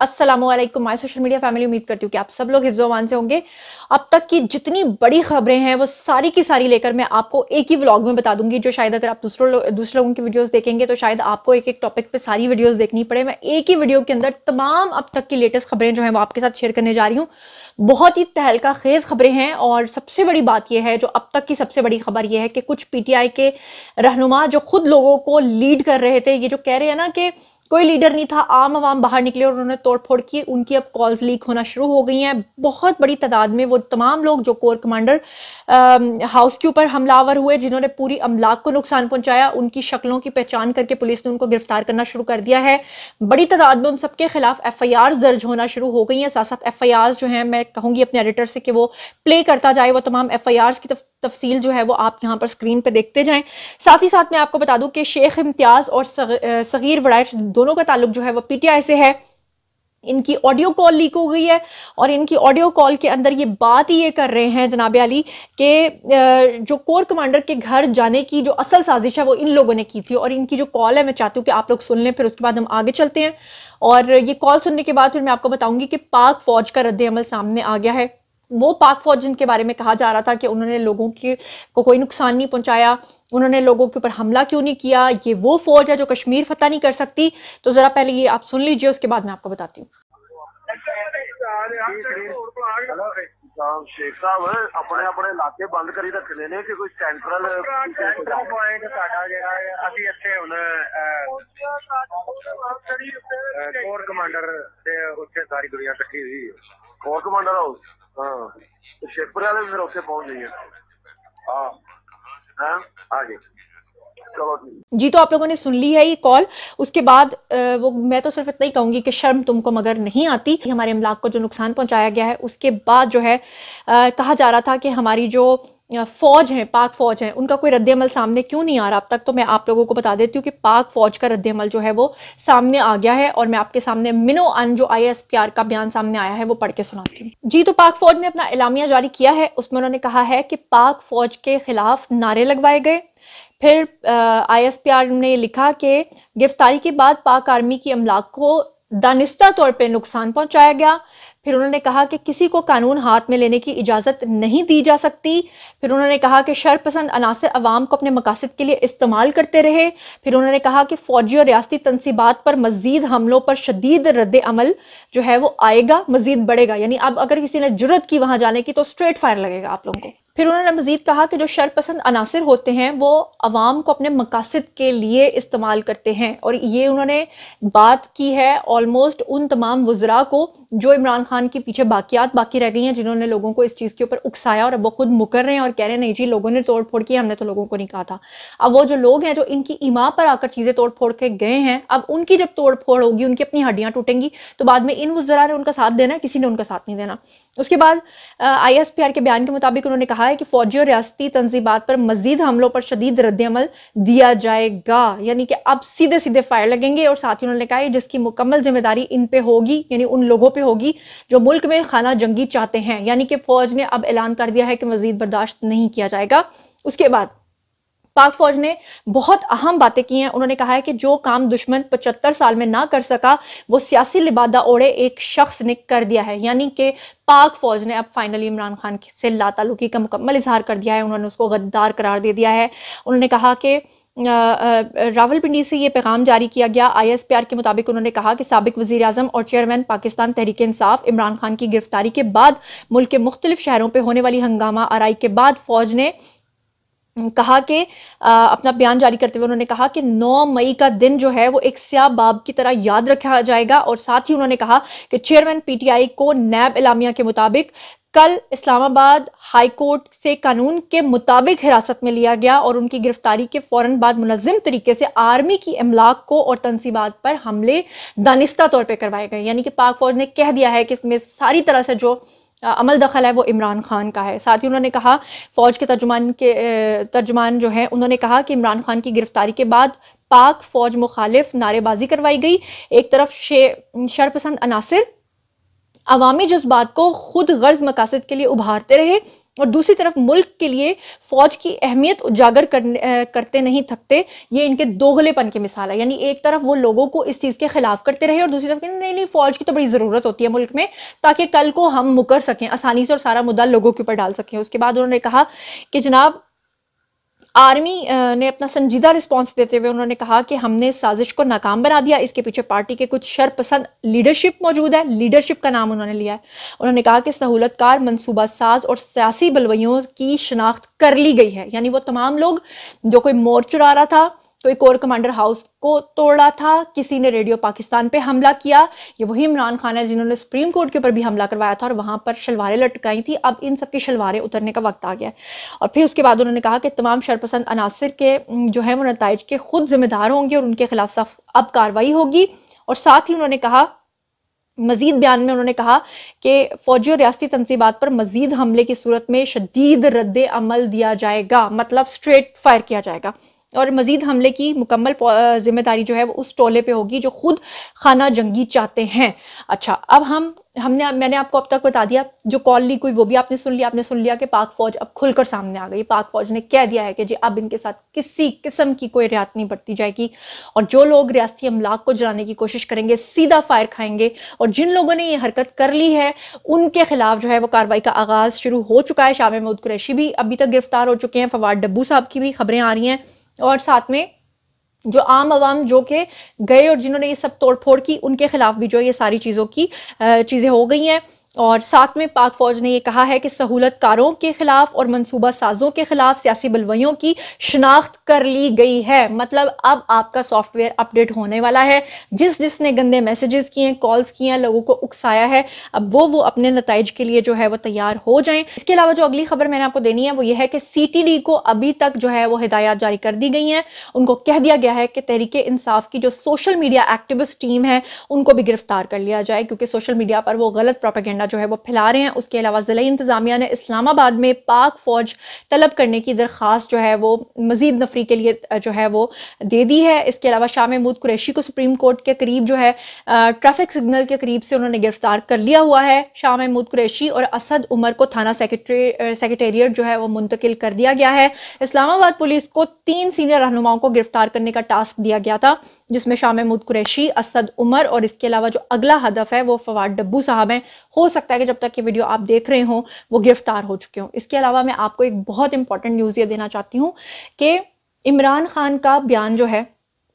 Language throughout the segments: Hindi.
Aslam my social media family उम्मीद करती हूँ कि आप सब लोग हिफ्जोमान से होंगे अब तक की जितनी बड़ी खबरें हैं वो सारी की सारी लेकर मैं आपको एक ही व्लॉग में बता दूंगी जो शायद अगर आप दूसरों लोग दूसरे लोगों की वीडियोस देखेंगे तो शायद आपको एक एक टॉपिक पे सारी वीडियोस देखनी पड़े मैं एक ही वीडियो के अंदर तमाम अब तक की लेटेस्ट खबरें जो हैं वो आपके साथ शेयर करने जा रही हूँ बहुत ही तहलका खेज खबरें हैं और सबसे बड़ी बात यह है जो अब तक की सबसे बड़ी खबर यह है कि कुछ पीटीआई के रहनुमा जो खुद लोगों को लीड कर रहे थे ये जो कह रहे हैं ना कि कोई लीडर नहीं था आम आवाम बाहर निकले और उन्होंने तोड़फोड़ की उनकी अब कॉल्स लीक होना शुरू हो गई हैं बहुत बड़ी तादाद में वो तमाम लोग जो कोर कमांडर हाउस के ऊपर हमलावर हुए जिन्होंने पूरी अमलाक को नुकसान पहुंचाया उनकी शक्लों की पहचान करके पुलिस ने उनको गिरफ्तार करना शुरू कर दिया है बड़ी तादाद में उन सबके खिलाफ एफ आई आर दर्ज होना शुरू हो गई हैं साथ साथ एफ आई आर जो हैं मैं कहूँगी अपने एडिटर से कि वो प्ले करता जाए वो तमाम एफ आई की तरफ तफसील जो है वो आप यहाँ पर स्क्रीन पे देखते जाएं साथ ही साथ मैं आपको बता दूं कि शेख इम्तियाज़ और सगीर वड़ाइश दोनों का ताल्लुक जो है वो पीटीआई से है इनकी ऑडियो कॉल लीक हो गई है और इनकी ऑडियो कॉल के अंदर ये बात ही ये कर रहे हैं जनाब अली के जो कोर कमांडर के घर जाने की जो असल साजिश है वो इन लोगों ने की थी और इनकी जो कॉल है मैं चाहती हूँ कि आप लोग सुन लें फिर उसके बाद हम आगे चलते हैं और ये कॉल सुनने के बाद फिर मैं आपको बताऊंगी कि पाक फौज का रद्द अमल सामने आ गया है वो पाक फौज जिनके बारे में कहा जा रहा था कि उन्होंने लोगों की को कोई नुकसान नहीं पहुंचाया उन्होंने लोगों के ऊपर हमला क्यों नहीं किया ये वो फौज है जो कश्मीर फतह नहीं कर सकती तो ज़रा पहले ये आप सुन लीजिए उसके बाद मैं आपको बताती हूँ शेख अपने अपने इलाके बंद करी रखने ने कोई सेंट्रल ਪੁਆਇੰਟ ਸਾਡਾ ਜਿਹੜਾ कमांडर हाउस शेखपुर वाले फिर उसे पहुंच जाइए जी तो आप लोगों ने सुन ली है ये कॉल उसके बाद वो मैं तो सिर्फ इतना ही कहूंगी कि शर्म तुमको मगर नहीं आती हमारे अमलाक को जो नुकसान पहुंचाया गया है उसके बाद जो है आ, कहा जा रहा था कि हमारी जो फौज हैं पाक फौज हैं उनका कोई रद्दमल सामने क्यों नहीं आ रहा अब तक तो मैं आप लोगों को बता देती हूँ कि पाक फौज का रद्दमल जो है वो सामने आ गया है और मैं आपके सामने मिनो अन जो आई का बयान सामने आया है वो पढ़ के सुनाती हूँ जी तो पाक फौज ने अपना इलामिया जारी किया है उसमें उन्होंने कहा है कि पाक फौज के खिलाफ नारे लगवाए गए फिर आईएसपीआर ने लिखा कि गिरफ्तारी के बाद पाक आर्मी की अमलाक को दानिस्ता तौर पर नुकसान पहुंचाया गया फिर उन्होंने कहा कि किसी को कानून हाथ में लेने की इजाज़त नहीं दी जा सकती फिर उन्होंने कहा कि शरपसंद अनासर अवाम को अपने मकासद के लिए इस्तेमाल करते रहे फिर उन्होंने कहा कि फ़ौजी और रियाती तनसीबात पर मजीद हमलों पर शदीद रद्द अमल जो है वो आएगा मजीद बढ़ेगा यानी अब अगर किसी ने जरूरत की वहाँ जाने की तो स्ट्रेट फायर लगेगा आप लोगों को फिर उन्होंने मज़ीद कहा कि जो शरपसंद अनासर होते हैं वो आवाम को अपने मकासद के लिए इस्तेमाल करते हैं और ये उन्होंने बात की है ऑलमोस्ट उन तमाम वज्रा को जो इमरान खान के पीछे बाकियात बाकी रह गई हैं जिन्होंने लोगों को इस चीज़ के ऊपर उकसाया और अब वो खुद मुकर रहे हैं और कह रहे हैं नहीं जी लोगों ने तोड़ फोड़ की हमने तो लोगों को नहीं कहा था अब वो जो लोग हैं जो इनकी इमां पर आकर चीज़ें तोड़ फोड़ के गए हैं अब उनकी जब तोड़ फोड़ होगी उनकी अपनी हड्डियाँ टूटेंगी तो बाद में इन वज्रा ने उनका साथ देना है किसी ने उनका साथ नहीं देना उसके बाद आई के बयान के मुताबिक उन्होंने कहा है कि फौजी और रियाती तनजीबात पर मजीद हमलों पर शदीद रद्दमल दिया जाएगा यानी कि अब सीधे सीधे फायर लगेंगे और साथ ही उन्होंने कहा जिसकी मुकम्मल जिम्मेदारी इन पे होगी यानी उन लोगों पे होगी जो मुल्क में खाना जंगी चाहते हैं यानी कि फौज ने अब ऐलान कर दिया है कि मजीद बर्दाश्त नहीं किया जाएगा उसके बाद पाक फौज ने बहुत अहम बातें की हैं उन्होंने कहा है कि जो काम दुश्मन 75 साल में ना कर सका वो सियासी लिबादा ओढ़े एक शख्स ने कर दिया है यानी कि पाक फौज ने अब फाइनली इमरान खान से लातालुकी का मुकम्मल इजहार कर दिया है उन्होंने उसको गद्दार करार दे दिया है उन्होंने कहा कि रावलपिंडी से ये पैगाम जारी किया गया आईएसपीआर के मुताबिक उन्होंने कहा कि सबक वज़ी अजम और चेयरमैन पाकिस्तान तहरीक इंसाफ इमरान खान की गिरफ्तारी के बाद मुल्क के मुख्तलिफ शहरों पर होने वाली हंगामा आरई के बाद फौज ने कहा कि अपना बयान जारी करते हुए उन्होंने कहा कि 9 मई का दिन जो है वो एक स्या बाब की तरह याद रखा जाएगा और साथ ही उन्होंने कहा कि चेयरमैन पीटीआई को नैब इलामिया के मुताबिक कल इस्लामाबाद हाई कोर्ट से कानून के मुताबिक हिरासत में लिया गया और उनकी गिरफ्तारी के फौरन बाद मुनजिम तरीके से आर्मी की अमलाक को और तनसीबात पर हमले दानिस्ता तौर पर करवाए गए यानी कि पाक फौज ने कह दिया है कि इसमें सारी तरह से जो अमल दखल है वो इमरान खान का है साथ ही उन्होंने कहा फ़ौज के तर्जुमान के तर्जुमान जो है उन्होंने कहा कि इमरान खान की गिरफ्तारी के बाद पाक फ़ौज मुखालिफ नारेबाजी करवाई गई एक तरफ शे शरपसंद अनासर अवामी जज्बात को खुद गर्ज मकासद के लिए उभारते रहे और दूसरी तरफ मुल्क के लिए फौज की अहमियत उजागर करते नहीं थकते ये इनके दोगलेपन की मिसाल है यानी एक तरफ वो लोगों को इस चीज़ के खिलाफ करते रहे और दूसरी तरफ नहीं नहीं फौज की तो बड़ी ज़रूरत होती है मुल्क में ताकि कल को हम मुकर सकें आसानी से और सारा मुद्दा लोगों के ऊपर डाल सकें उसके बाद उन्होंने कहा कि जनाब आर्मी ने अपना संजीदा रिस्पांस देते हुए उन्होंने कहा कि हमने साजिश को नाकाम बना दिया इसके पीछे पार्टी के कुछ शरपसंद लीडरशिप मौजूद है लीडरशिप का नाम उन्होंने लिया है उन्होंने कहा कि सहूलतकार मनसूबा साज और सियासी बलवैयों की शनाख्त कर ली गई है यानी वो तमाम लोग जो कोई मोर चुरा रहा था तो एक और कमांडर हाउस को तोड़ा था किसी ने रेडियो पाकिस्तान पे हमला किया ये वही इमरान खान है जिन्होंने सुप्रीम कोर्ट के ऊपर भी हमला करवाया था और वहां पर शलवारें लटकाई थी अब इन सबकी शलवारें उतरने का वक्त आ गया और फिर उसके बाद उन्होंने कहा कि तमाम शरपसंद अनासर के जो है वो नतज के खुद जिम्मेदार होंगे और उनके खिलाफ अब कार्रवाई होगी और साथ ही उन्होंने कहा मजीद बयान में उन्होंने कहा कि फौजी और रियाती तनसीबात पर मजीद हमले की सूरत में शदीद रद्द अमल दिया जाएगा मतलब स्ट्रेट फायर किया जाएगा और मजीद हमले की मुकम्मल जिम्मेदारी जो है वो उस टोले पे होगी जो खुद खाना जंगी चाहते हैं अच्छा अब हम हमने मैंने आपको अब तक बता दिया जो कॉल ली कोई वो भी आपने सुन लिया आपने सुन लिया कि पाक फौज अब खुलकर सामने आ गई पाक फौज ने कह दिया है कि जी अब इनके साथ किसी किस्म की कोई रियायत नहीं बरती जाएगी और जो लोग रियाती अमलाक को जलाने की कोशिश करेंगे सीधा फायर खाएंगे और जिन लोगों ने ये हरकत कर ली है उनके खिलाफ जो है वो कार्रवाई का आगाज शुरू हो चुका है शाम महमूद कुरैशी भी अभी तक गिरफ्तार हो चुके हैं फवाद डब्बू साहब की भी खबरें आ रही हैं और साथ में जो आम आवाम जो के गए और जिन्होंने ये सब तोड़फोड़ की उनके खिलाफ भी जो ये सारी चीज़ों की चीज़ें हो गई हैं और साथ में पाक फौज ने यह कहा है कि सहूलतकारों के खिलाफ और मनसूबा साजों के खिलाफ सियासी बलवियों की शनाख्त कर ली गई है मतलब अब आपका सॉफ्टवेयर अपडेट होने वाला है जिस जिसने गंदे मैसेजेस किए कॉल्स किए हैं लोगों को उकसाया है अब वो वो अपने नतज के लिए जो है वो तैयार हो जाए इसके अलावा जो अगली खबर मैंने आपको देनी है वो ये है कि सी को अभी तक जो है वो हिदायत जारी कर दी गई हैं उनको कह दिया गया है कि तहरीक इंसाफ की जो सोशल मीडिया एक्टिविस्ट टीम है उनको भी गिरफ्तार कर लिया जाए क्योंकि सोशल मीडिया पर वो गलत प्रोपेगेंड झंडा जो है वो फैला रहे हैं उसके अलावा जिले इंतज़ामिया ने इस्लामाबाद में पाक फ़ौज तलब करने की दरख्वास्त जो है वो मजीद नफरी के लिए जो है वो दे दी है इसके अलावा शाह महमूद कुरैशी को सुप्रीम कोर्ट के करीब जो है ट्रैफिक सिग्नल के करीब से उन्होंने गिरफ्तार कर लिया हुआ है शाह महमूद कुरैशी और असद उमर को थाना सेक्रेटरी सेक्रेटेरिएट जो है वो मुंतकिल कर दिया गया है इस्लामाबाद पुलिस को तीन सीनियर रहनुमाओं को गिरफ्तार करने का टास्क दिया गया था जिसमें शाह महमूद कुरैशी असद उमर और इसके अलावा जो अगला हदफ है वो फवाद डब्बू साहब हैं हो सकता है कि जब तक ये वीडियो आप देख रहे हो वो गिरफ्तार हो चुके हों इसके अलावा मैं आपको एक बहुत इंपॉर्टेंट न्यूज़ ये देना चाहती हूँ कि इमरान खान का बयान जो है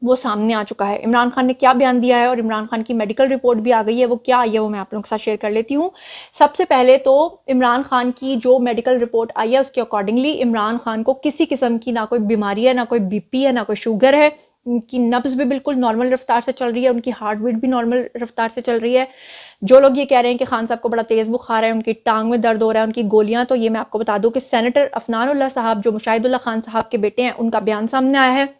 वो सामने आ चुका है इमरान खान ने क्या बयान दिया है और इमरान खान की मेडिकल रिपोर्ट भी आ गई है वो क्या आई है वो मैं आप लोगों के साथ शेयर कर लेती हूँ सबसे पहले तो इमरान खान की जो मेडिकल रिपोर्ट आई है उसके अकॉर्डिंगली इमरान खान को किसी किस्म की ना कोई बीमारी है ना कोई बीपी है ना कोई शुगर है उनकी नब्स भी बिल्कुल नॉर्मल रफ्तार से चल रही है उनकी हार्ट बीट भी नॉर्मल रफ्तार से चल रही है जो लोग ये कह रहे हैं कि खान साहब को बड़ा तेज़ बुखार है उनकी टांग में दर्द हो रहा है उनकी गोलियां तो ये मैं आपको बता दूं कि सेनेटर अफनानुल्ला साहब जो मुशाहिदुल्ला खान साहब के बेटे हैं उनका बयान सामने आया है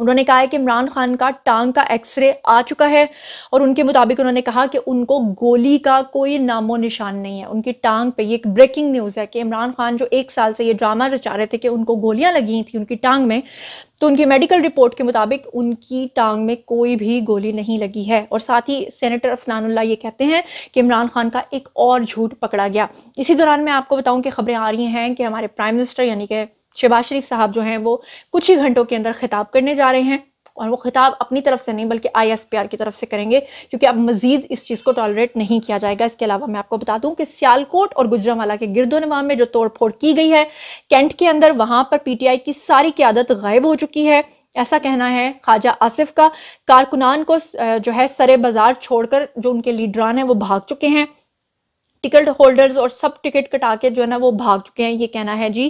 उन्होंने कहा है कि इमरान खान का टांग का एक्सरे आ चुका है और उनके मुताबिक उन्होंने कहा कि उनको गोली का कोई नामो निशान नहीं है उनकी टांग पे ये एक ब्रेकिंग न्यूज़ है कि इमरान खान जो एक साल से ये ड्रामा रचा रहे थे कि उनको गोलियां लगी थी उनकी टांग में तो उनकी मेडिकल रिपोर्ट के मुताबिक उनकी टांग में कोई भी गोली नहीं लगी है और साथ ही सेनेटर अफनानुल्ला ये कहते हैं कि इमरान खान का एक और झूठ पकड़ा गया इसी दौरान मैं आपको बताऊं कि खबरें आ रही हैं कि हमारे प्राइम मिनिस्टर यानी कि शहबाज शरीफ साहब जो हैं वो कुछ ही घंटों के अंदर खिताब करने जा रहे हैं और वो खिताब अपनी तरफ से नहीं बल्कि आई एस पी आर की तरफ से करेंगे क्योंकि अब मजीद इस चीज़ को टॉलरेट नहीं किया जाएगा इसके अलावा मैं आपको बता दूं कि सियालकोट और गुजरावाला के गिरदो नवाम में जो तोड़फोड़ की गई है कैंट के अंदर वहां पर पी टी आई की सारी क्यादत गायब हो चुकी है ऐसा कहना है ख्वाजा आसिफ का कारकुनान को जो है सरे बाजार छोड़कर जो उनके लीडरान हैं वो भाग चुके हैं टिकट होल्डर्स और सब टिकट कटा के जो है ना वो भाग चुके हैं ये कहना है जी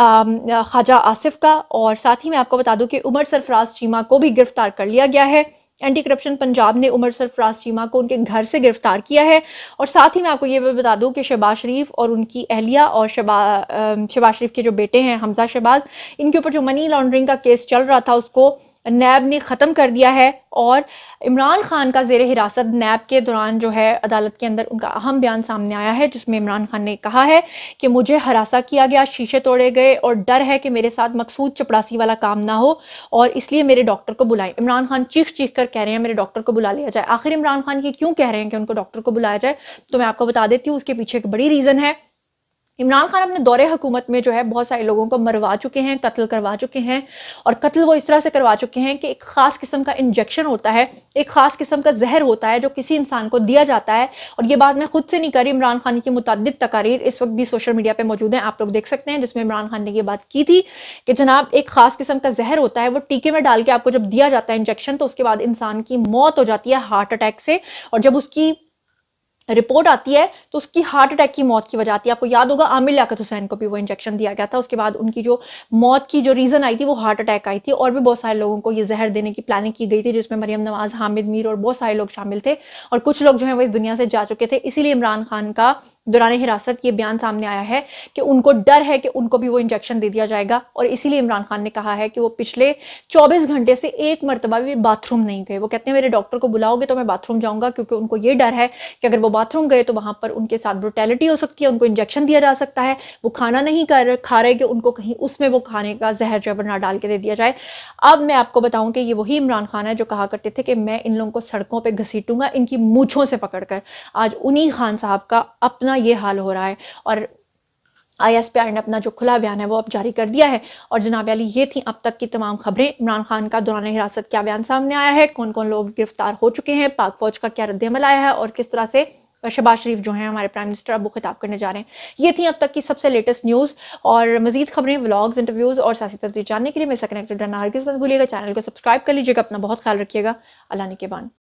ख्वाजा आसिफ का और साथ ही मैं आपको बता दूं कि उमर सरफराज चीमा को भी गिरफ्तार कर लिया गया है एंटी करप्शन पंजाब ने उमर सरफराज चीमा को उनके घर से गिरफ्तार किया है और साथ ही मैं आपको ये भी बता दूं कि शहबाज शरीफ और उनकी अहलिया और शबा शहबाज शरीफ के जो बेटे हैं हमजा शहबाज इनके ऊपर जो मनी लॉन्ड्रिंग का केस चल रहा था उसको नैब ने ख़त्म कर दिया है और इमरान खान का जेर हिरासत नैब के दौरान जो है अदालत के अंदर उनका अहम बयान सामने आया है जिसमें इमरान खान ने कहा है कि मुझे हरासा किया गया शीशे तोड़े गए और डर है कि मेरे साथ मकसूद चपड़ासी वाला काम ना हो और इसलिए मेरे डॉक्टर को बुलाएं इमरान खान चीख चीख कर कह रहे हैं मेरे डॉक्टर को बुला लिया जाए आखिर इमरान खान ये क्यों कह रहे हैं कि उनको डॉक्टर को बुलाया जाए तो मैं आपको बता देती हूँ उसके पीछे एक बड़ी रीज़न है इमरान खान अपने दौरे हुकूमत में जो है बहुत सारे लोगों को मरवा चुके हैं कत्ल करवा चुके हैं और कत्ल वो इस तरह से करवा चुके हैं कि एक ख़ास किस्म का इंजेक्शन होता है एक ख़ास किस्म का जहर होता है जो किसी इंसान को दिया जाता है और ये बात मैं खुद से नहीं करी इमरान खान की मुतद तकारीर इस वक्त भी सोशल मीडिया पर मौजूद है आप लोग देख सकते हैं जिसमें इमरान खान ने यह बात की थी कि जनाब एक ख़ास किस्म का जहर होता है वो टीके में डाल के आपको जब दिया जाता है इंजेक्शन तो उसके बाद इंसान की मौत हो जाती है हार्ट अटैक से और जब उसकी रिपोर्ट आती है तो उसकी हार्ट अटैक की मौत की वजह आती है आपको याद होगा आमिर लियाकत हुसैन को भी वो इंजेक्शन दिया गया था उसके बाद उनकी जो मौत की जो रीज़न आई थी वो हार्ट अटैक आई थी और भी बहुत सारे लोगों को ये जहर देने की प्लानिंग की गई थी जिसमें मरियम नवाज हामिद मीर और बहुत सारे लोग शामिल थे और कुछ लोग जो है वो इस दुनिया से जा चुके थे इसीलिए इमरान खान का दौरान हिरासत ये बयान सामने आया है कि उनको डर है कि उनको भी वो इंजेक्शन दे दिया जाएगा और इसीलिए इमरान खान ने कहा है कि वो पिछले 24 घंटे से एक मरतबा भी बाथरूम नहीं गए वो कहते हैं मेरे डॉक्टर को बुलाओगे तो मैं बाथरूम जाऊंगा क्योंकि उनको ये डर है कि अगर वो बाथरूम गए तो वहां पर उनके साथ ब्रोटेलिटी हो सकती है उनको इंजेक्शन दिया जा सकता है वो खाना नहीं कर खा रहे कि उनको कहीं उसमें वो खाने का जहर जो ना डाल के दे दिया जाए अब मैं आपको बताऊँ कि ये वही इमरान खान है जो कहा करते थे कि मैं इन लोगों को सड़कों पर घसीटूंगा इनकी मूछों से पकड़कर आज उन्हीं खान साहब का अपना इतना ये हाल हो रहा है और आई एस पी आर ने अपना जो खुला बयान है वो अब जारी कर दिया है और जनाब अली ये थी अब तक की तमाम खबरें इमरान खान का दौरान हिरासत क्या बयान सामने आया है कौन कौन लोग गिरफ्तार हो चुके हैं पाक फौज का क्या रद्दमल आया है और किस तरह से शहबाज शरीफ जो हैं हमारे प्राइम मिनिस्टर अब वो खिताब करने जा रहे हैं ये थी अब तक की सबसे लेटेस्ट न्यूज़ और मजीद खबरें व्लॉग्स इंटरव्यूज़ और सियासी तब्दील जानने के लिए मेरे कनेक्टेड रहना हर किस मत भूलिएगा चैनल को सब्सक्राइब कर लीजिएगा अपना बहुत ख्याल रखिएगा अल्लाह ने के बान